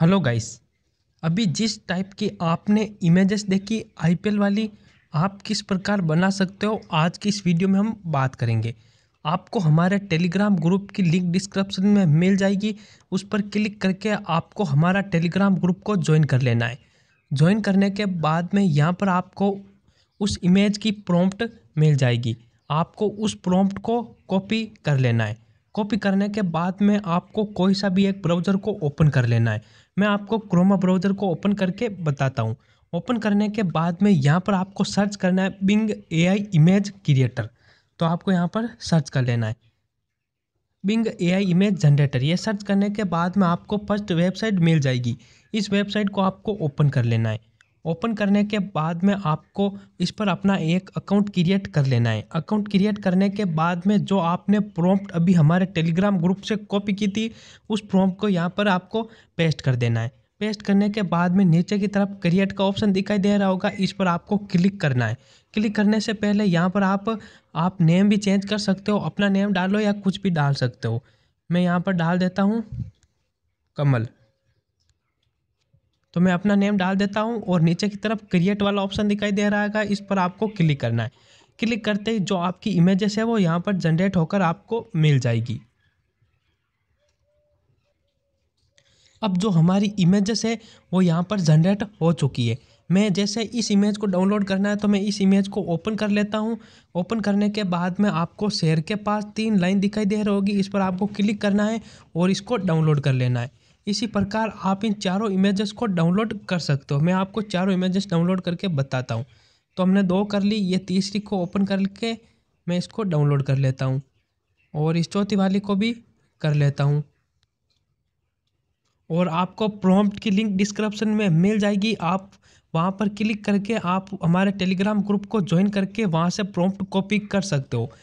hello guys अभी जिस type की आपने इमेजेस देखी आईपीएल वाली आप किस प्रकार बना सकते हो आज की इस वीडियो में हम बात करेंगे आपको हमारे टेलीग्राम ग्रुप की लिंक डिस्क्रिप्शन में मिल जाएगी उस पर क्लिक करके आपको हमारा टेलीग्राम ग्रुप को ज्वाइन कर लेना है ज्वाइन करने के बाद में यहाँ पर आपको उस इमेज की प्रोम्प्ट मिल जाएगी आपको उस प्रोम्प्ट को कॉपी कर लेना है कॉपी करने के बाद में आपको कोई सा भी एक ब्राउज़र को ओपन कर लेना है मैं आपको क्रोमा ब्राउज़र को ओपन करके बताता हूँ ओपन करने के बाद में यहाँ पर आपको सर्च करना है बिंग ए इमेज क्रिएटर तो आपको यहाँ पर सर्च कर लेना है बिंग ए इमेज जनरेटर ये सर्च करने के बाद में आपको फर्स्ट वेबसाइट मिल जाएगी इस वेबसाइट को आपको ओपन कर लेना है ओपन करने के बाद में आपको इस पर अपना एक अकाउंट क्रिएट कर लेना है अकाउंट क्रिएट करने के बाद में जो आपने प्रॉम्प्ट अभी हमारे टेलीग्राम ग्रुप से कॉपी की थी उस प्रॉम्प्ट को यहाँ पर आपको पेस्ट कर देना है पेस्ट करने के बाद में नीचे की तरफ क्रिएट का ऑप्शन दिखाई दे रहा होगा इस पर आपको क्लिक करना है क्लिक करने से पहले यहाँ पर आप आप नेम भी चेंज कर सकते हो अपना नेम डालो या कुछ भी डाल सकते हो मैं यहाँ पर डाल देता हूँ कमल तो मैं अपना नेम डाल देता हूँ और नीचे की तरफ क्रिएट वाला ऑप्शन दिखाई दे रहा है इस पर आपको क्लिक करना है क्लिक करते ही जो आपकी इमेजेस है वो यहाँ पर जनरेट होकर आपको मिल जाएगी अब जो हमारी इमेजेस है वो यहाँ पर जनरेट हो चुकी है मैं जैसे इस इमेज को डाउनलोड करना है तो मैं इस इमेज को ओपन कर लेता हूँ ओपन करने के बाद में आपको शेयर के पास तीन लाइन दिखाई दे रही होगी इस पर आपको क्लिक करना है और इसको डाउनलोड कर लेना है इसी प्रकार आप इन चारों इमेजेस को डाउनलोड कर सकते हो मैं आपको चारों इमेजेस डाउनलोड करके बताता हूँ तो हमने दो कर ली ये तीसरी को ओपन करके मैं इसको डाउनलोड कर लेता हूँ और इस चौथी वाली को भी कर लेता हूँ और आपको प्रॉम्प्ट की लिंक डिस्क्रिप्शन में मिल जाएगी आप वहाँ पर क्लिक करके आप हमारे टेलीग्राम ग्रुप को ज्वाइन करके वहाँ से प्रॉम्प्ट कॉपी कर सकते हो